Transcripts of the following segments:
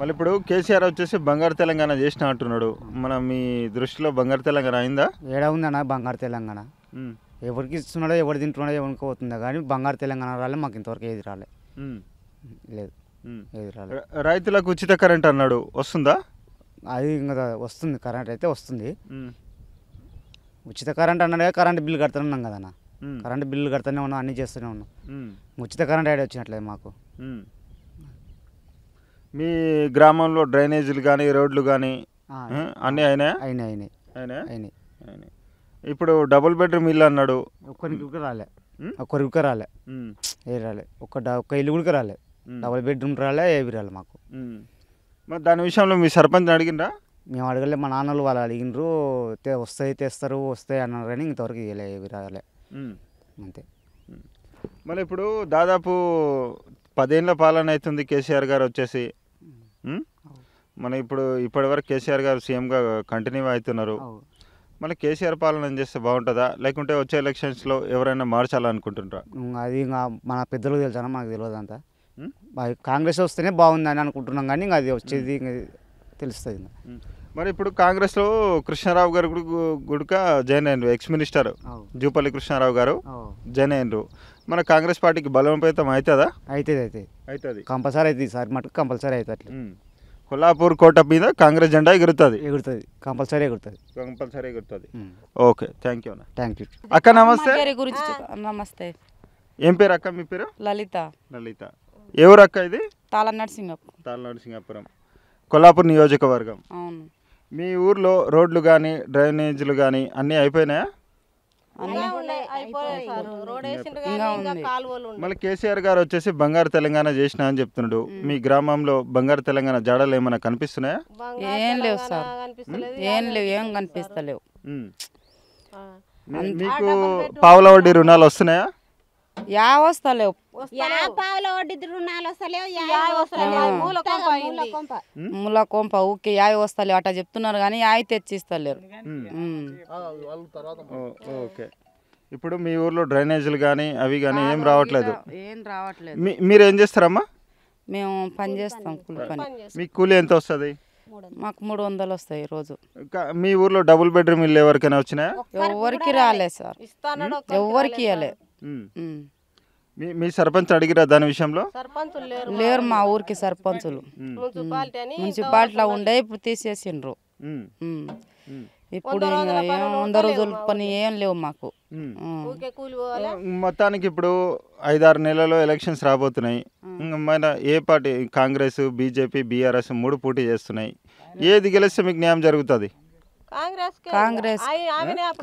మళ్ళీ ఇప్పుడు కేసీఆర్ వచ్చేసి బంగారు తెలంగాణ చేసిన అంటున్నాడు మన మీ దృష్టిలో బంగారు తెలంగాణ అయిందా ఏడా ఉందన్న బంగారు తెలంగాణ ఎవరికి ఇస్తున్నాడో ఎవరు తింటున్నాడో ఎవరికి పోతుందో కానీ బంగారు తెలంగాణ రాలే మాకు ఇంతవరకు ఏది రాలే లేదు ఏది రాలే రైతులకు ఉచిత కరెంట్ అన్నాడు వస్తుందా అది ఇంకా వస్తుంది కరెంట్ అయితే వస్తుంది ఉచిత కరెంట్ అన్నాడు కరెంట్ బిల్లు కడుతూనే ఉన్నాం కదన్నా కరెంట్ బిల్లు కడుతూనే ఉన్నాం అన్నీ చేస్తూనే ఉన్నాం ఉచిత కరెంట్ యాడ్ వచ్చినట్లేదు మాకు మీ గ్రామంలో డ్రైనేజీలు కానీ రోడ్లు కానీ అన్నీ అయినాయి అయినాయి అయినాయి అయినాయి అయినాయి ఇప్పుడు డబుల్ బెడ్రూమ్ ఇల్లు అన్నాడు ఒక్కరికి రాలే ఒక్కరికి రాలే ఏ రాలే ఒక ఒక్క ఇల్లు కూడా రాలే డబుల్ బెడ్రూమ్ రాలే ఏవి రాలే మాకు మరి దాని విషయంలో మీ సర్పంచ్ అడిగిండ్రా మేము అడగలే మా నాన్నలు వాళ్ళు అడిగినరు వస్తాయి తెస్తారు వస్తాయి అన్నారు కానీ ఇంతవరకు ఇవ్వలే ఏవి రాలే అంతే మళ్ళీ ఇప్పుడు దాదాపు పదేళ్ళ పాలన అవుతుంది కేసీఆర్ గారు వచ్చేసి మన ఇప్పుడు ఇప్పటివరకు కేసీఆర్ గారు సీఎంగా కంటిన్యూ అవుతున్నారు మన కేసీఆర్ పాలన ఏం చేస్తే బాగుంటుందా లేకుంటే వచ్చే ఎలక్షన్స్లో ఎవరైనా మార్చాలనుకుంటుంటారా అది ఇంకా మన పెద్దలకు తెలుసా మనకు తెలియదు అంతా కాంగ్రెస్ వస్తేనే బాగుందని అనుకుంటున్నాం కానీ ఇంకా అది వచ్చేది తెలుస్తుంది మరి ఇప్పుడు కాంగ్రెస్లో కృష్ణారావు గారు గుడిక జైన్ అయినరు ex minister Jupally Krishnarao garu join అయినరు మన కాంగ్రెస్ పార్టీకి బలోపేతం అవుతుందా అవుతుంది అవుతుంది అవుతుంది కంపల్సరీ అవుతుంది సార్ మటుకు కంపల్సరీ అవుతుంది కొల్లాపూర్ కోట మీద కాంగ్రెస్ జెండా ఎగురుతుంది ఎగురుతుంది కంపల్సరీ ఎగురుతుంది కంపల్సరీ ఎగురుతుంది okay thank you thank you అక్క నమస్తే గురించి నమస్తే ఏం పేరు అక్క మీ పేరు లలిత లలిత ఎవరు అక్క ఇది తాళనాడు సింగాపురం తాళనాడు సింగాపురం కొల్లాపూర్ నియోజకవర్గం అవును మీ ఊర్లో రోడ్లు కానీ డ్రైనేజీలు కానీ అన్నీ అయిపోయినాయా మళ్ళీ కేసీఆర్ గారు వచ్చేసి బంగారు తెలంగాణ చేసిన అని చెప్తున్నాడు మీ గ్రామంలో బంగారు తెలంగాణ జాడలు ఏమైనా కనిపిస్తున్నాయా ఏం లేవు సార్ ఏం లేవు ఏం కనిపిస్తలేవు మీకు పావులవడ్డీ రుణాలు వస్తున్నాయా యా వస్తలేవు ముల కొంప ఊకే యాయ్ వస్తలేవు అట్లా చెప్తున్నారు కానీ యాయ్ తెచ్చిస్తలేరు ఓకే ఇప్పుడు మీ ఊర్లో డ్రైనేజీలు కానీ అవి కానీ ఏం రావట్లేదు ఏం రావట్లేదు మీరు ఏం చేస్తారమ్మా మేము పని చేస్తాం కూలి పని మీ కూలి ఎంత వస్తుంది మాకు మూడు వందలు వస్తాయి రోజు మీ ఊర్లో డబుల్ బెడ్రూమ్ ఇల్లు ఎవరికైనా వచ్చినాయా ఎవరికి రాలేదు సార్ ఎవరికి ఇవ్వలేదు మీ మీ సర్పంచ్ అడిగిరా దాని విషయంలో లేరు మా ఊరికి సర్పంచులు మున్సిపాలిటీ మున్సిపాలిటీలో ఉండే ఇప్పుడు తీసేసిండ్రు ఇప్పుడు వంద రోజుల పని ఏం లేవు మాకు మొత్తానికి ఇప్పుడు ఐదారు నెలల్లో ఎలక్షన్స్ రాబోతున్నాయి మన ఏ పార్టీ కాంగ్రెస్ బీజేపీ బీఆర్ఎస్ మూడు పోటీ చేస్తున్నాయి ఏది గెలిస్తే మీకు న్యాయం జరుగుతుంది కాంగ్రెస్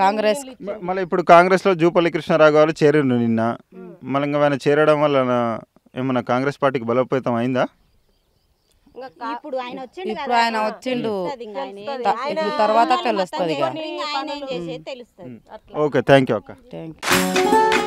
కాంగ్రెస్ మళ్ళీ ఇప్పుడు కాంగ్రెస్ లో జూపల్లి కృష్ణారావు గారు చేరిండు నిన్న మళ్ళీ ఆయన చేరడం వల్ల ఏమన్నా కాంగ్రెస్ పార్టీకి బలోపేతం అయిందా ఇప్పుడు ఆయన వచ్చిండు ఇప్పుడు తర్వాత తెలుస్తుంది ఓకే థ్యాంక్ యూ అక్క థ్యాంక్ యూ